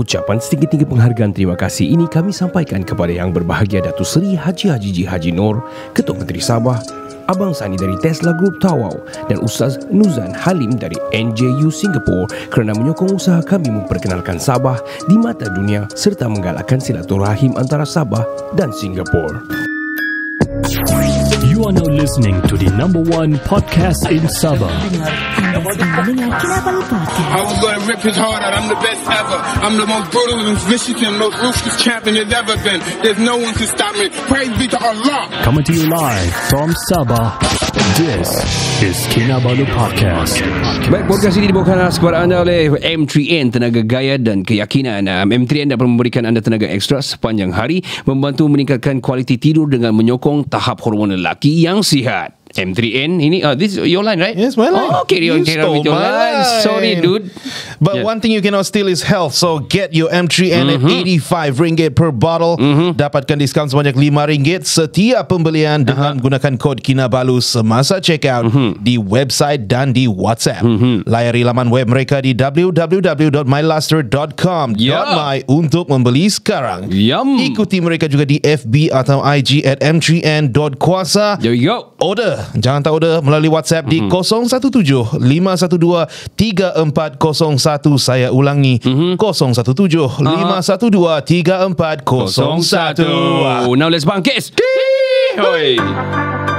Ucapan setinggi-tinggi penghargaan terima kasih ini kami sampaikan kepada yang berbahagia datu Seri Haji Haji Ji Haji Nur, Ketua Menteri Sabah, Abang Sani dari Tesla Group Tawau dan Ustaz Nuzan Halim dari NJU Singapore kerana menyokong usaha kami memperkenalkan Sabah di mata dunia serta menggalakkan silaturahim antara Sabah dan Singapore. You are now listening to the number one podcast in Sabah. I I'm gonna rip his heart out. I'm the best ever. I'm the most brutal in Michigan, most ruthless champion there's ever been. There's no one to stop me. Praise be to Allah. Coming to you live from Sabah. This is Kinabalu Podcast. Baik, podcast ini dibawakan khas kepada anda oleh M3N Tenaga Gaya dan Keyakinan. Ah, M3N dapat memberikan anda tenaga ekstra sepanjang hari membantu meningkatkan kualiti tidur dengan menyokong tahap hormon lelaki yang sihat. M3N ini uh, this your line right? Yes, my line. Oh, okay, you you stole with your line. line. Sorry, dude. But yeah. one thing you cannot steal is health. So get your M3N mm-hmm. at 85 ringgit per bottle. Mm-hmm. Dapatkan diskaun sebanyak 5 ringgit setiap pembelian uh-huh. dengan gunakan kod Kinabalu semasa check out mm-hmm. di website dan di WhatsApp. Mm-hmm. Layari laman web mereka di www.myluster.com.my yeah. untuk membeli sekarang. Yum. Ikuti mereka juga di FB atau IG at m3n.kuasa. There you go. Order Jangan tak order melalui WhatsApp di mm-hmm. 017-512-3401. Saya ulangi, mm-hmm. 017-512-3401. Now let's bangkit! Hoi! Hey. Hey.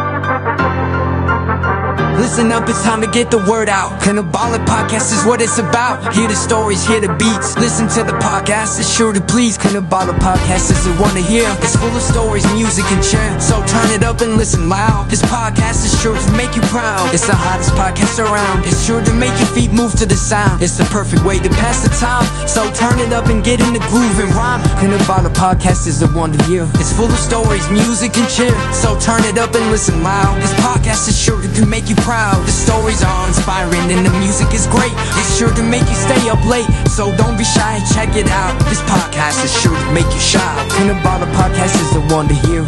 Listen up, it's time to get the word out. Cannabolic podcast is what it's about. Hear the stories, hear the beats. Listen to the podcast, it's sure to please. Cannabolic podcast is the one to hear. It's full of stories, music, and cheer. So turn it up and listen loud. This podcast is sure to make you proud. It's the hottest podcast around. It's sure to make your feet move to the sound. It's the perfect way to pass the time. So turn it up and get in the groove and rhyme. Cannabolic podcast is the one to hear. It's full of stories, music, and cheer. So turn it up and listen loud. This podcast is sure to make you proud crowd. The stories are inspiring and the music is great. It's sure to make you stay up late. So don't be shy, check it out. This podcast is sure to make you shout. And about the podcast is the one to hear.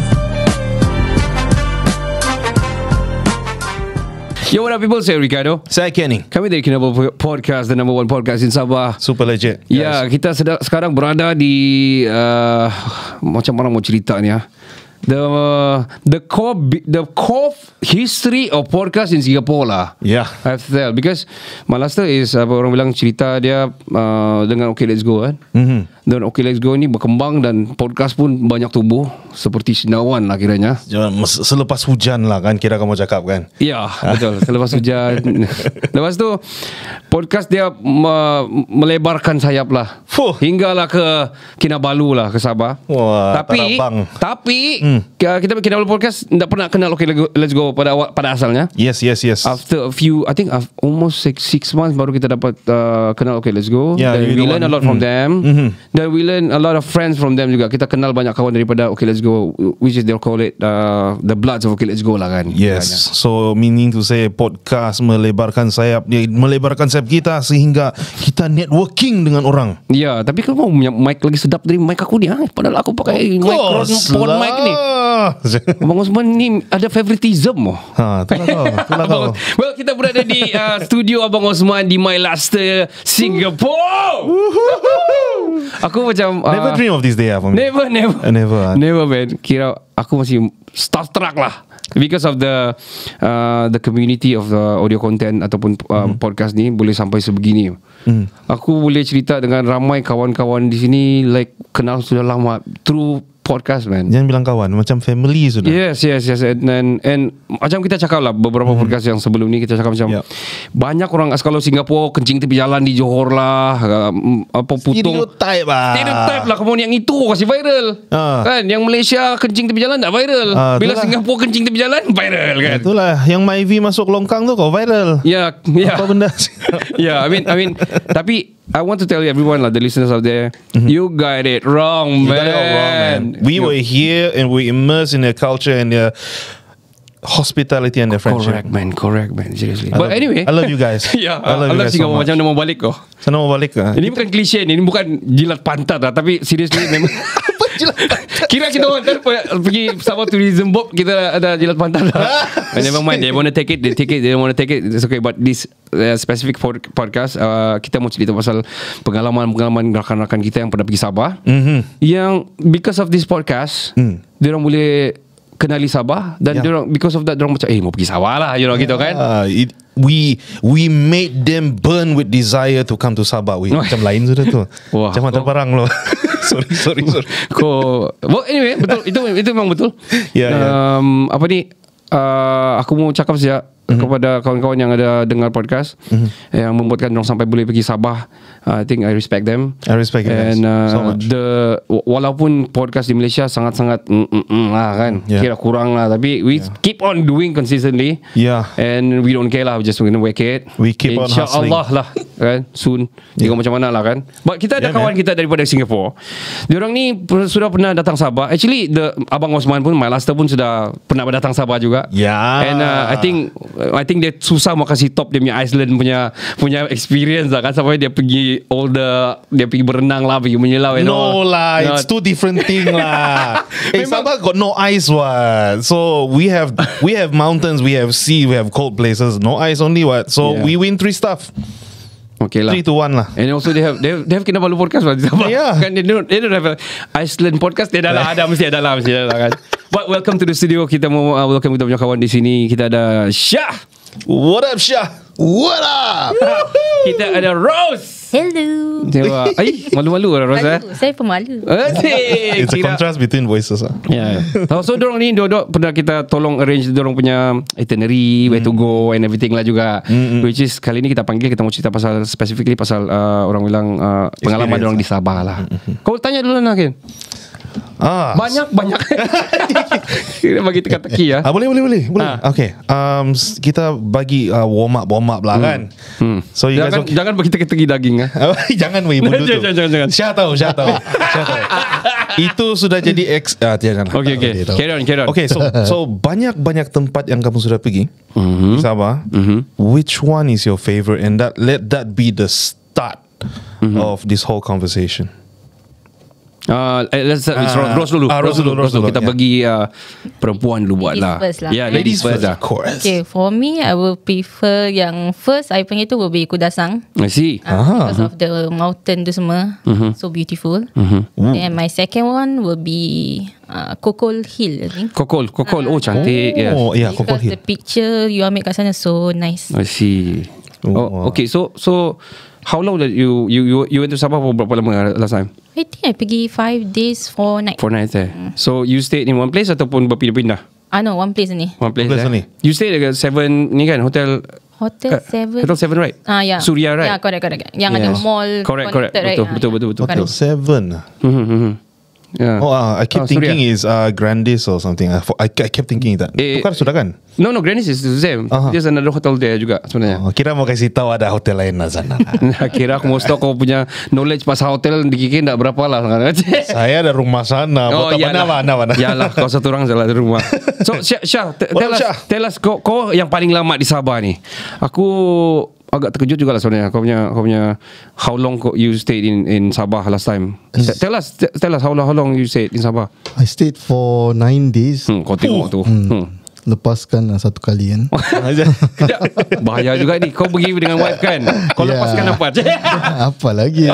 Yo, what up, people? Say Ricardo. Saya Kenny. Kami dari Kinabalu Podcast, the number one podcast in Sabah. Super legit. Ya, yeah, yes. kita sedang, sekarang berada di... Uh, macam mana mau cerita ni ya? Ah? the uh, the core the core history of podcast in Singapore lah. Yeah. I have to tell because my Malaster is apa orang bilang cerita dia uh, dengan Okay Let's Go kan. Mm -hmm. Dan Okay Let's Go ni berkembang dan podcast pun banyak tubuh seperti sinawan lah kiranya. selepas hujan lah kan kira kamu cakap kan. Ya, yeah, betul. selepas hujan. Lepas tu podcast dia me melebarkan sayap lah. Fuh. Hinggalah ke Kinabalu lah ke Sabah. Wah, tapi, tapi hmm. Mm. Kita kita awal podcast tidak pernah kenal okay let's go pada awal pada asalnya. Yes yes yes. After a few I think almost six, six months baru kita dapat uh, kenal okay let's go. Yeah. Then we learn a lot mm. from hmm. them. Mm-hmm. Then we learn a lot of friends from them juga. Kita kenal banyak kawan daripada okay let's go which is they call it uh, the blood of okay let's go lah kan. Yes. Katanya. So meaning to say podcast melebarkan sayap eh, melebarkan sayap kita sehingga kita networking dengan orang. Ya yeah, tapi kalau punya mic lagi sedap dari mic aku ni. Ha? Padahal aku pakai microphone mic ni. Abang Osman ni ada favoritism oh. Ha, itulah tau. Itulah tau. Well, kita berada di uh, studio Abang Osman di My Luster Singapore. aku macam uh, Never dream of this day lah for me. Never, never. Uh, never. Uh. Never, man. Kira aku masih star starstruck lah. Because of the uh, the community of the audio content ataupun uh, mm. podcast ni boleh sampai sebegini. Mm. Aku boleh cerita dengan ramai kawan-kawan di sini like kenal sudah lama through podcast man. Jangan bilang kawan, macam family sudah. Yes, yes, yes. And and, and macam kita cakap lah beberapa hmm podcast yang sebelum ni kita cakap macam yep. Ya. banyak orang kalau Singapura kencing tepi jalan di Johor lah, um, apa putung. Stereotype lah. Stereotype lah. Kemudian yang itu kasih viral. Uh. Kan? Yang Malaysia kencing tepi jalan tak viral. Uh, Bila Singapura kencing tepi jalan, viral kan? Itulah. Yang Myvi masuk longkang tu kau viral. Ya. Yeah, yeah. Apa benda sih? yeah, I mean, I mean. tapi I want to tell you everyone lah, the listeners out there, mm-hmm. you got it wrong, man we were here and we immersed in their culture and their hospitality and their correct, friendship. Correct man, correct man. Seriously. But I anyway, I love you guys. yeah, I love, I love you guys so macam nak balik kau. Saya nak balik kau. Eh? Ini bukan klise ini bukan jilat pantat lah, tapi seriously memang Kira kita orang ter- pergi Sabah Tourism Board Kita ada jilat pantai lah And never mind They want to take it They take it They don't want to take it It's okay But this uh, specific pod- podcast uh, Kita mesti cerita pasal Pengalaman-pengalaman rakan-rakan kita Yang pernah pergi Sabah mm-hmm. Yang because of this podcast mm. Dia orang boleh kenali Sabah dan yeah. diorang, because of that diorang macam eh mau pergi Sabah lah you know yeah. gitu kan ya, it, we we made them burn with desire to come to Sabah. We macam lain sudah tu. macam mata parang loh. sorry, sorry, sorry. Ko, well anyway, betul itu itu memang betul. Yeah, ya. um, yeah. apa ni? Uh, aku mau cakap saja mm-hmm. kepada kawan-kawan yang ada dengar podcast mm-hmm. yang membuatkan orang sampai boleh pergi Sabah. I think I respect them. I respect them. And uh, so much. the walaupun podcast di Malaysia sangat-sangat mm, mm, mm lah kan yeah. kira kurang lah tapi we yeah. keep on doing consistently. Yeah. And we don't care lah we just gonna work it. We keep Insya on hustling. Allah lah kan soon. Yeah. Tengok macam mana lah kan. But kita ada yeah, kawan man. kita daripada Singapore. Dia orang ni sudah pernah datang Sabah. Actually the Abang Osman pun my last pun sudah pernah datang Sabah juga. Yeah. And uh, I think I think dia susah nak kasih top dia punya Iceland punya punya experience lah kan sampai dia pergi all the dia pergi berenang lah pergi menyelam no lah it's two different thing lah hey, Sabah got no ice what so we have we have mountains we have sea we have cold places no ice only what so yeah. we win three stuff Okay lah. 3 to 1 lah. And also they have they have, they have Kinabalu podcast lah. Yeah. Kan they don't they don't have a Iceland podcast. They dah lah, ada mesti ada lah mesti ada lah kan. But welcome to the studio. Kita mau uh, welcome kita punya kawan di sini. Kita ada Shah. What up Shah? What up? kita ada Rose. Hello. Dewa. Ay, malu-malu orang, Rosa. Malu. Saya pemalu. Asik. Eh, It's a contrast between voices. Ah. Yeah. Ya. Oh, yeah. So, dorong ni, dorong pernah kita tolong arrange dorong punya itinerary, mm. where to hmm. go and everything lah juga. Mm-hmm. Which is, kali ni kita panggil, kita mau cerita pasal, specifically pasal uh, orang bilang uh, pengalaman dorong di lah. Sabah lah. Mm-hmm. Kau tanya dulu nak, lah, Ken. Okay. Ah. Banyak banyak. kita bagi tekan teki ya. Ah, boleh boleh boleh. Boleh. Ah. Okey. Um, kita bagi uh, warm up warm up lah hmm. kan. Hmm. So you jangan, guys okay. jangan bagi teki teki daging ah. jangan wei bulu tu. Jangan jangan Syah tahu, saya tahu. syah tahu. Itu sudah jadi ex ah tiada lah. Okey okey. Ah, carry on, carry on. Okey, so so banyak-banyak tempat yang kamu sudah pergi. Mhm. Sabar. Mhm. Which one is your favorite and that let that be the start mm-hmm. of this whole conversation. Uh, let's start with uh, ah. Ros dulu. Uh, ah, Ros dulu, Ros dulu. Kita yeah. bagi uh, perempuan dulu buat lah. ladies First lah. Yeah, ladies, first, first lah. Of course. Okay, for me, I will prefer yang first, I panggil tu will be Kudasang. I see. Uh, because of the mountain tu semua. Mm-hmm. So beautiful. Mm-hmm. And my second one will be Uh, Kokol Hill I Kokol Kokol uh, Oh cantik Oh yeah, yeah Because Kokol Hill. the picture You ambil kat sana So nice I see oh, oh, Okay so So How long that you you you you went to Sabah for berapa lama uh, last time? I think I pergi 5 days 4 night. 4 night eh. Mm. So you stayed in one place ataupun berpindah-pindah? Ah no, one place ni. One place, place eh? You stayed at 7 ni kan hotel Hotel 7 eh, Hotel 7 right? Ah ya yeah. Suria right? Ya yeah, correct correct Yang yes. ada mall Correct correct betul, right? betul, betul, betul, ah, betul ya, ya. Hotel 7 right? mm-hmm, mm Yeah. Oh, uh, I keep oh, thinking is uh, Grandis or something. I, I, kept thinking that. Eh, Bukan sudah kan? No, no, Grandis is the same. Uh -huh. There's another hotel there juga sebenarnya. Oh, kira mau kasih tahu ada hotel lain di sana. kira aku mau kau punya knowledge pasal hotel di Kiki tidak berapa lah. Saya ada rumah sana. Oh, Bota iya lah. Mana, mana, Ya lah, kau satu orang jalan di rumah. So, Syah, Syah, tell, us, tell us, kau, kau yang paling lama di Sabah ni. Aku agak terkejut jugalah sebenarnya kau punya kau punya how long you stayed in in Sabah last time S- tell us tell us how long how long you stayed in Sabah I stayed for 9 days hmm, kau tengok oh. tu hmm. hmm. lepaskan ah, satu kali kan bahaya juga ni kau pergi dengan wife kan kau yeah. lepaskan apa apa lagi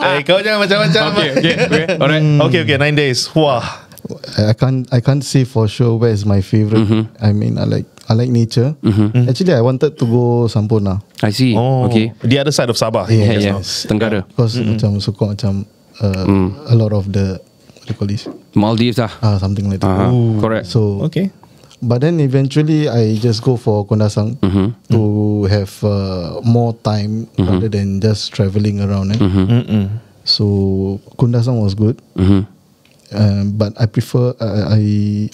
Eh, kau jangan macam-macam. Okay, okay, okay. Alright, hmm. okay, okay. Nine days. Wah. I can't I can't say for sure where is my favorite. Mm-hmm. I mean, I like I like nature. Mm-hmm. Mm-hmm. Actually, I wanted to go Sampurna. I see. Oh, okay. The other side of Sabah. Yeah, yeah. Yes. Tenggara. Because mm-hmm. macam suka macam uh, mm. a lot of the what do you call this? Maldives ah. Uh, something like that. Uh-huh. Ooh. Correct. So okay. But then eventually I just go for Kondasang mm-hmm. to mm-hmm. have uh, more time mm-hmm. rather than just traveling around. Eh? Mm-hmm. Mm-hmm. So Kondasang was good. Mm-hmm. Um, but I prefer I uh, I,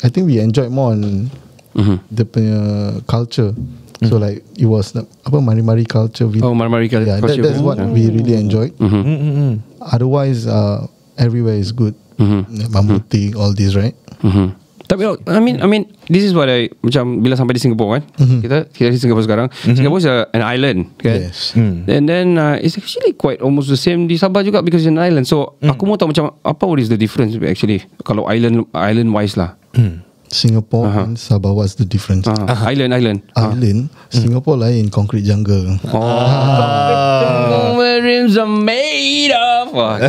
I think we enjoy more on mm-hmm. the punya culture. Mm-hmm. So like it was the apa mari mari culture. We, oh mari mari culture. Yeah, that, that's what mm-hmm. we really enjoyed. Mm-hmm. Mm-hmm. mm-hmm. Otherwise, uh, everywhere is good. Mm-hmm. Bambu mm-hmm. all this right. Mm-hmm. Tapi oh, I mean I mean this is what I macam bila sampai di Singapore kan. Mm-hmm. Kita kita di Singapore sekarang. Mm-hmm. Singapore is a, an island kan. Yes. Mm. And then uh, it's actually quite almost the same di Sabah juga because it's an island. So mm. aku mau tahu macam apa what is the difference actually kalau island island wise lah. Mm. Singapore uh-huh. and Sabah What's the difference uh-huh. Uh-huh. Island Island uh-huh. Island hmm. Singapore mm. lain Concrete jungle Oh ah. rims are made of Wah,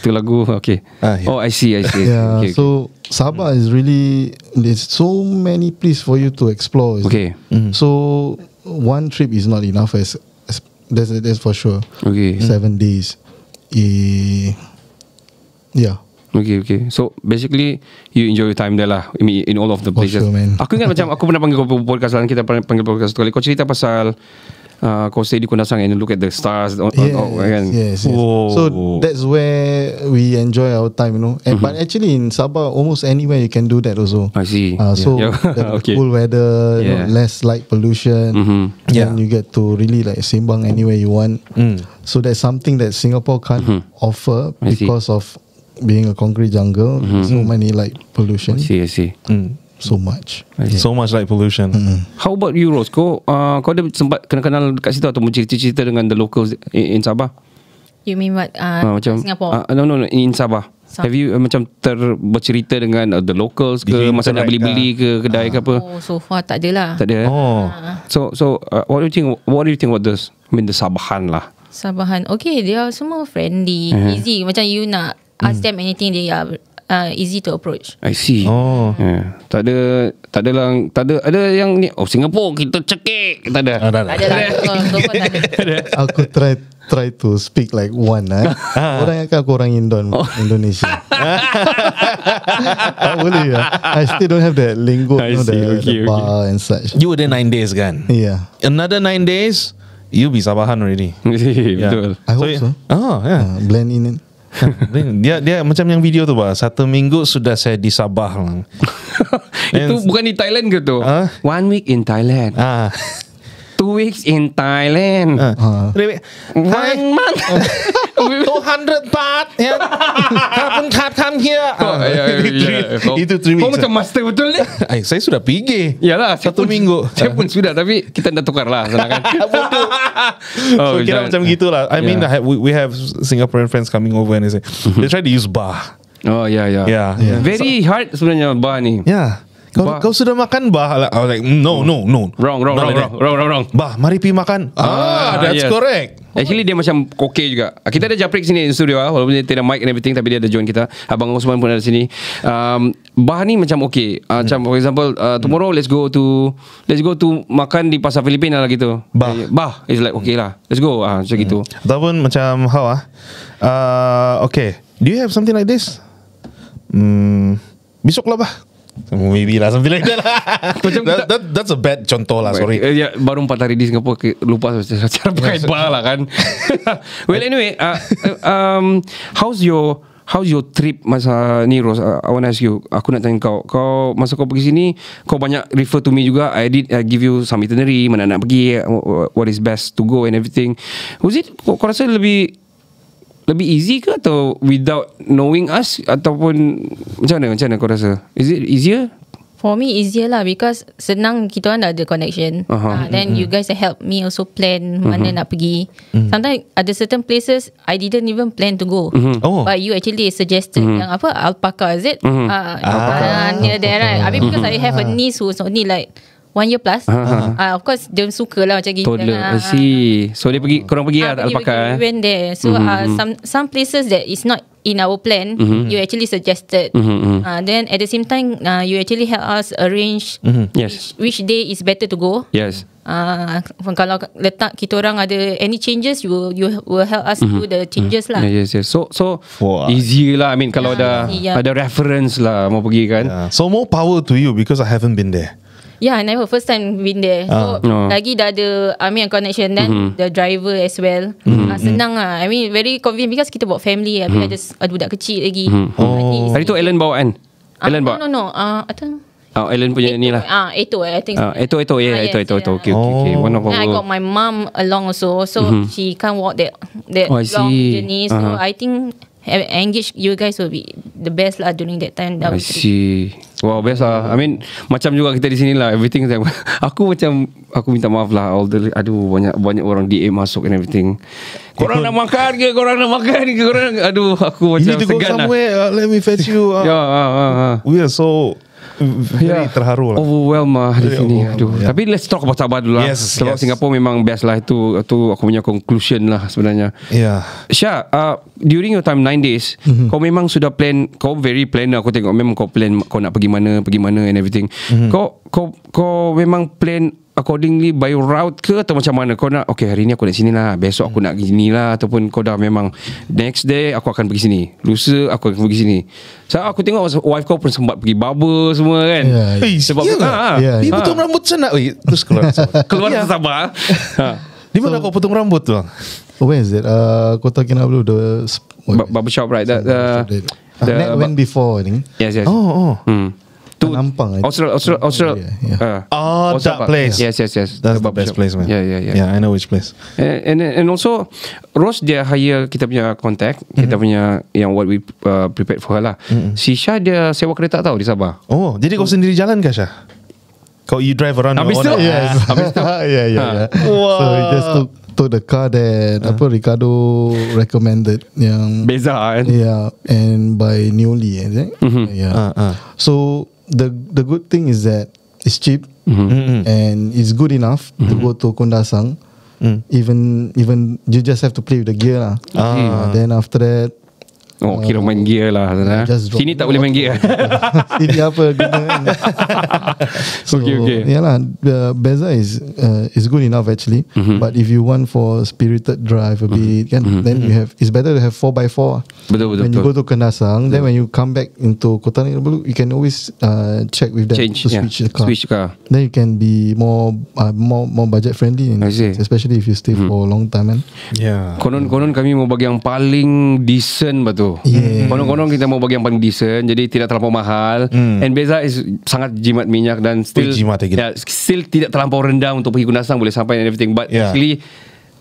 Itu lagu Okay uh, yeah. Oh I see I see. yeah, okay, so okay. Sabah mm. is really There's so many place For you to explore Okay mm. So One trip is not enough As, as that's, that's for sure Okay Seven mm. days e, Yeah Okay, okay. So basically, you enjoy your time there lah. I mean, in all of the places. Sure, Aku ingat macam aku pernah panggil kau podcast lah. Kita pernah panggil podcast tu kali. Kau cerita pasal uh, kau stay di Kundasang and look at the stars. Yes, oh, yes, kan? yes, yes. So that's where we enjoy our time, you know. And, mm-hmm. But actually in Sabah, almost anywhere you can do that also. I see. Uh, so yeah. the okay. cool weather, yeah. you know, less light pollution. Mm-hmm. Yeah. And you get to really like simbang anywhere you want. Mm. So there's something that Singapore can't mm-hmm. offer because of being a concrete jungle, mm-hmm. so many like pollution. I see, I see. Mm. So much. I So much like pollution. Mm. How about you, Rose? Kau, uh, kau ada sempat kenal-kenal dekat situ atau cerita-cerita dengan the locals in, in Sabah? You mean what? Uh, uh, macam, Singapore? Uh, no, no, no, in Sabah. So, Have you uh, macam ter dengan uh, the locals ke masa nak beli-beli ah. ke kedai uh, ke apa? Oh, so far tak ada lah. Tak ada. Eh? Oh. Uh. So so uh, what do you think what do you think about this? I mean the Sabahan lah. Sabahan. Okay, dia semua friendly, uh-huh. easy macam you nak Hmm. ask mm. them anything they are uh, easy to approach. I see. Oh. Yeah. Tak ada tak ada lang, tak ada ada yang ni oh Singapore kita cekik. Tak ada. Ah, tak ada. Lah. Oh, aku try try to speak like one eh. Ah. orang yang aku orang Indon oh. Indonesia. tak boleh ya. Eh. I still don't have that lingo you the, okay, the bar okay. and such. You were there nine days kan? Yeah. Another nine days You be Sabahan already. yeah. I hope so. so. Oh, yeah. Uh, blend in dia dia macam yang video tu bah satu minggu sudah saya di Sabah lang. itu bukan di Thailand ke tu? Huh? Ha? One week in Thailand. Ah. Two weeks in Thailand. Uh. Uh. One month. 200 baht. Yeah. Ah, ya, ya, itu trimix. Ya, kau macam master betul ni. Ay, saya sudah pergi. Yalah, satu pun, minggu. Saya pun sudah tapi kita dah tukarlah senangkan. oh, so kira macam gitulah. I mean yeah. have, we, we have Singaporean friends coming over and they say mhm. they try to use bar. Oh yeah yeah. Yeah. yeah. yeah. Very so, hard sebenarnya bar ni. Yeah. Kau, kau sudah makan bah? Lah. Oh, like, no, no, no. Wrong, wrong, wrong, wrong, wrong, wrong, wrong. Bah, mari pi makan. Ah, ah that's yes. correct. Actually dia macam okay juga ah, Kita ada Japrik sini di studio lah Walaupun dia tidak mic and everything Tapi dia ada join kita Abang Osman pun ada sini um, Bah ni macam okey uh, ah, hmm. Macam for example uh, Tomorrow hmm. let's go to Let's go to makan di Pasar Filipina lah gitu Bah eh, Bah is like okay lah Let's go uh, macam hmm. gitu Ataupun macam how ah uh, Okay Do you have something like this? Hmm. Besok lah bah Maybe lah Something like that lah that, that, That's a bad contoh lah Sorry uh, eh, yeah, Baru 4 hari di Singapura Lupa Cara ya, pakai bar lah kan Well anyway uh, uh, um, How's your How's your trip Masa ni Ros uh, I want to ask you Aku nak tanya kau Kau Masa kau pergi sini Kau banyak refer to me juga I did uh, give you some itinerary Mana nak pergi uh, What is best to go And everything Was it Kau rasa lebih lebih easy ke atau without knowing us ataupun macam mana macam mana kau rasa is it easier for me easier lah because senang kita orang ada connection uh-huh. uh, then mm-hmm. you guys help me also plan mana mm-hmm. nak pergi mm-hmm. sometimes ada certain places i didn't even plan to go mm-hmm. oh. but you actually suggested mm-hmm. yang apa alpaca is it mm-hmm. uh, ah near there right i mean because mm-hmm. i have a niece who's only like One year plus uh-huh. uh, Of course Dia suka lah macam gitu Toddler uh, So dia pergi Korang pergi uh, lah Tak pakai We went there So mm-hmm. uh, some some places That is not In our plan mm-hmm. You actually suggested mm-hmm. uh, Then at the same time uh, You actually help us Arrange mm-hmm. yes. which, which day is better to go Yes Ah, uh, kalau letak kita orang ada any changes, you will, you will help us mm-hmm. do the changes lah. mm-hmm. lah. Yes, yes. So, so wow. easy lah. I mean, kalau yeah, ada yeah. ada reference lah, mau pergi kan? Yeah. So more power to you because I haven't been there. Yeah, never first time been there. So ah. no. lagi dah ada army mean connection then mm-hmm. the driver as well. Mm-hmm. Uh, senang ah. Mm-hmm. I mean very convenient because kita bawa family mm-hmm. Habis ada budak kecil lagi. Mm-hmm. Ah, oh. Hari, hari tu Ellen bawa kan? Ellen bawa. No no no. Ah, uh, atau Oh, Ellen punya ni lah. Ah, itu eh, I think. Ah, itu itu yeah, itu itu itu. Okay, okay, okay. One of our. I got my mom along also, so mm-hmm. she can't walk that that oh, long journey. So uh-huh. I think eh, engage you guys will be the best lah during that time. I see. Wow biasa. I mean Macam juga kita di sini lah Everything saya. Aku macam Aku minta maaf lah All the Aduh banyak banyak orang DA masuk and everything Korang nak makan ke Korang nak makan ke Korang Aduh aku macam segan lah You need to go somewhere lah. uh, Let me fetch you uh, Yeah ya, uh, ah, uh, uh. Ah. We are so yeah. Ya. terharu lah Overwhelm lah di sini Aduh. Yeah. Tapi let's talk about Sabah dulu lah yes, Sebab yes. Singapura memang best lah Itu, itu aku punya conclusion lah sebenarnya yeah. Syah uh, During your time 9 days mm-hmm. Kau memang sudah plan Kau very plan lah Aku tengok memang kau plan Kau nak pergi mana Pergi mana and everything mm-hmm. kau, kau, kau memang plan accordingly by route ke atau macam mana kau nak okay hari ni aku nak sini lah besok aku hmm. nak pergi sini lah ataupun kau dah memang next day aku akan pergi sini lusa aku akan pergi sini so aku tengok wife kau pun sempat pergi barber semua kan yeah, ya, ya. sebab yeah, ya yeah, dia ha. potong rambut sana Ui, eh, terus keluar keluar yeah. sabar ha. di mana so, kau potong rambut tu bang where is it uh, kota kinabalu the barber shop right that, uh, the, uh, the, when before ni yes yes oh oh hmm itu nampang Austral Austral Austral yeah, yeah. Uh, oh Austral that place yes yes yes that's the best place man yeah yeah yeah yeah i know which place and eh, and, and also Rose dia hire kita punya contact mm-hmm. kita punya yang what we uh, prepared for her lah mm-hmm. si Syah dia sewa kereta tau di Sabah oh jadi so, kau sendiri jalan ke Syah kau you drive around Habis tu yes. Habis tu Yeah yeah wow. Ha. So we just took Took the car that ha. uh. Apa Ricardo Recommended Yang Beza kan Yeah And by Newly eh, mm-hmm. Yeah uh, uh. So the the good thing is that it's cheap mm-hmm. mm-hmm. and it's good enough mm-hmm. to go to Kundasang. Mm. Even even you just have to play with the gear lah. Ah. Then after that, Oh uh, kira oh. main gear lah eh. Sini tak boleh main gear Sini apa guna kan so, Okay okay Yalah uh, Beza is uh, Is good enough actually mm-hmm. But if you want for Spirited drive a mm-hmm. bit mm-hmm. kan, mm-hmm. Then you have It's better to have 4x4 Betul betul When betul. you go to Kenasang yeah. Then mm-hmm. when you come back Into Kota Negeri You can always uh, Check with them Change, To switch yeah. the car Switch car Then you can be More uh, More more budget friendly in, Especially if you stay mm-hmm. For a long time kan Yeah Konon-konon yeah. kami Mau bagi yang paling Decent betul tu. Yes. Konon-konon kita mau bagi yang paling decent jadi tidak terlalu mahal. Mm. And Beza is sangat jimat minyak dan still jimat, yeah, still tidak terlalu rendah untuk pergi Gunasang boleh sampai and everything but yeah. actually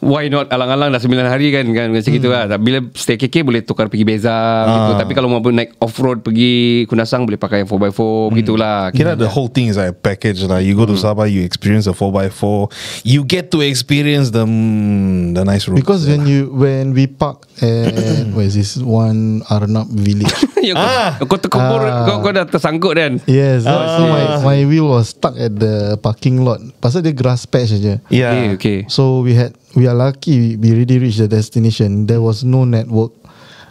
why not alang-alang dah 9 hari kan kan macam hmm. gitulah. Tapi bila stay KK boleh tukar pergi beza ah. gitu. Tapi kalau mau naik off road pergi Kunasang boleh pakai yang 4x4 hmm. gitulah. Kira hmm. the whole thing is like a package lah. You go to hmm. Sabah you experience the 4x4. You get to experience the mm, the nice road. Because when you when we park at where is this one Arnab village. Ya, ah, kau terkubur ah. kau, kau dah tersangkut kan Yes ah. So my, my wheel was stuck At the parking lot Pasal dia grass patch je Yeah okay, eh, okay. So we had we are lucky we, we already reached the destination. There was no network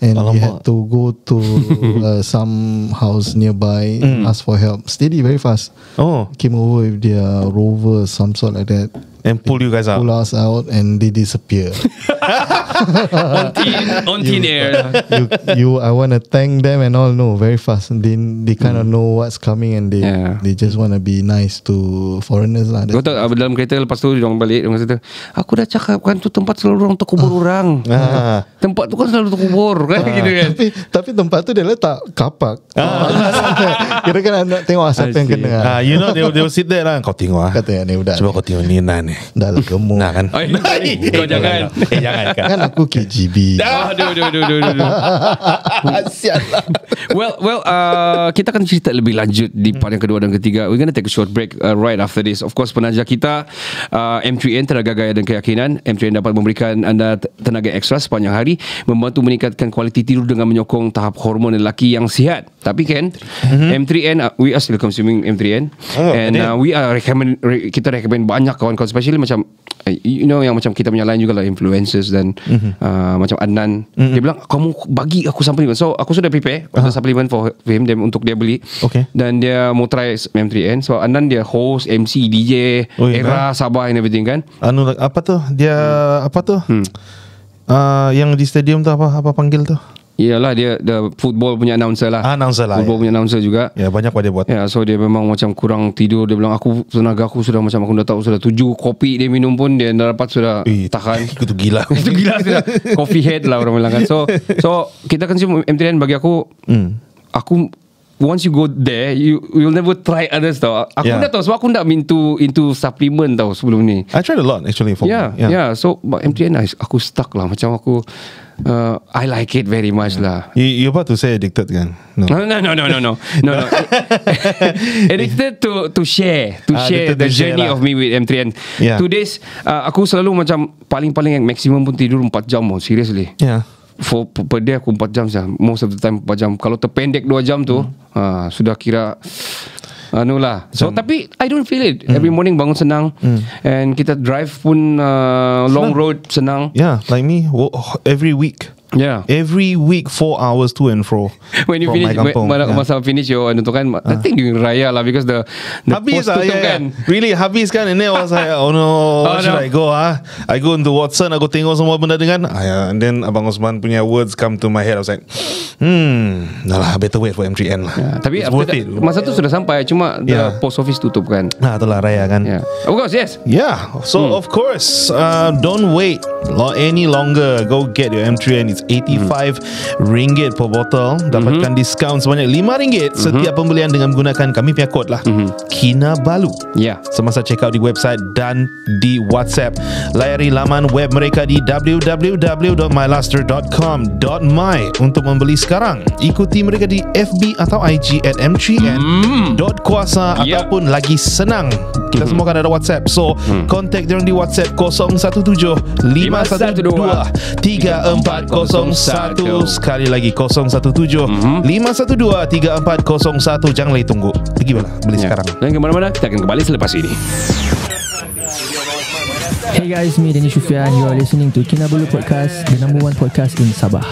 and Alamak. we had to go to uh, some house nearby mm. ask for help. Steady very fast. Oh. Came over with their rover some sort like that and pull you guys out. Pull us out and they disappear. on thin, on you, air. You, you, I want to thank them and all. No, very fast. Then they kind of mm. know what's coming and they, yeah. they just want to be nice to foreigners lah. Kau tahu, dalam kereta lepas tu, dia balik, dia kata, aku dah cakap kan tu tempat selalu orang terkubur ah. orang. Ah. Tempat tu kan selalu terkubur. Kan? Ah. Gitu kan? Tapi, tapi tempat tu dia letak kapak. Ah. Kira-kira ah. nak tengok asap yang kena. Ah, you know, they, will sit there lah. Kau tengok lah. Cuba kau tengok ni, nah ni ni. Dah lah gemuk. Nah kan. Oi, oh, nah, nah, kau jangan. jangan. Eh, jangan kan. kan aku KGB. Dah. Oh, do, do, do, do, do, Asyik lah. Well well uh, kita akan cerita lebih lanjut di part yang kedua dan ketiga. We gonna take a short break uh, right after this. Of course penaja kita uh, M3N tenaga gaya dan keyakinan. M3N dapat memberikan anda tenaga ekstra sepanjang hari membantu meningkatkan kualiti tidur dengan menyokong tahap hormon lelaki yang sihat. Tapi kan mm-hmm. M3N uh, we are still consuming M3N oh, and uh, we are recommend re- kita recommend banyak kawan-kawan especially macam eh, you know yang macam kita punya lain juga lah influencers dan mm-hmm. uh, macam Adnan mm-hmm. dia bilang kamu bagi aku supplement so aku sudah prepare untuk uh-huh. supplement for him dan untuk dia beli okay. dan dia mau try M3N so Adnan dia host MC DJ oh, era kan? Sabah and everything kan anu apa tu dia hmm. apa tu hmm. uh, yang di stadium tu apa apa panggil tu Iyalah dia the football punya announcer lah. Announcer lah. Football ya. punya announcer juga. Ya banyak dia buat. Ya so dia memang macam kurang tidur dia bilang aku tenaga aku sudah macam aku dah tahu sudah tujuh kopi dia minum pun dia dah dapat sudah Ui, eh, tahan. Itu gila. itu gila sudah. Coffee head lah orang bilang kan. So so kita kan cuma MTN bagi aku hmm. aku Once you go there, you you'll never try others tau. Aku yeah. dah tahu, sebab aku dah into into supplement tau sebelum ni. I tried a lot actually for yeah, me. yeah. yeah. So, but MTN, aku stuck lah. Macam aku, Uh, I like it very much yeah. lah. You, you about to say addicted kan? No, no, no, no, no, no, no. no. addicted to to share, to uh, share the journey share lah. of me with M3N. Kan. Yeah. Today's, uh, aku selalu macam paling-paling yang maksimum pun tidur 4 jam, oh, seriously. Yeah. For per day aku 4 jam saja. Most of the time 4 jam. Kalau terpendek 2 jam tu, mm. uh, sudah kira anu lah. So Sam. tapi I don't feel it. Mm. Every hmm. morning bangun senang mm. and kita drive pun uh, long road senang. Yeah, like me every week. Yeah. Every week 4 hours to and fro. when you finish my when, yeah. masa finish your anu tu kan uh. I ah. think during raya lah because the the habis post lah, yeah, kan. Yeah. Really habis kan and then I was like oh no oh, where no. should I go ah? I go into Watson aku tengok semua benda dengan ah, yeah. and then abang Osman punya words come to my head I was like hmm dah lah better wait for M3N lah. Yeah. Tapi It's worth it. masa tu sudah sampai cuma the yeah. post office tutup kan. Nah itulah raya kan. Yeah. Of course yes. Yeah. So hmm. of course uh, don't wait any longer go get your M3N It's 85 ringgit per botol dapatkan mm-hmm. diskaun sebanyak 5 ringgit mm-hmm. setiap pembelian dengan menggunakan kami punya kod lah mm-hmm. Kinabalu ya yeah. semasa check out di website dan di WhatsApp layari laman web mereka di www.myluster.com.my untuk membeli sekarang ikuti mereka di FB atau IG at m3n hmm. dot kuasa mm. ataupun lagi senang kita mhm. semua kan ada WhatsApp So hmm. contact dia di WhatsApp 017 512 3401 0173028822 sekali lagi 017 mm-hmm. jangan lagi tunggu pergi mana beli yeah. sekarang dan kemana mana-mana kita akan kembali selepas ini Hey guys, me Danny Shufian. You are listening to Kinabalu Podcast, the number one podcast in Sabah.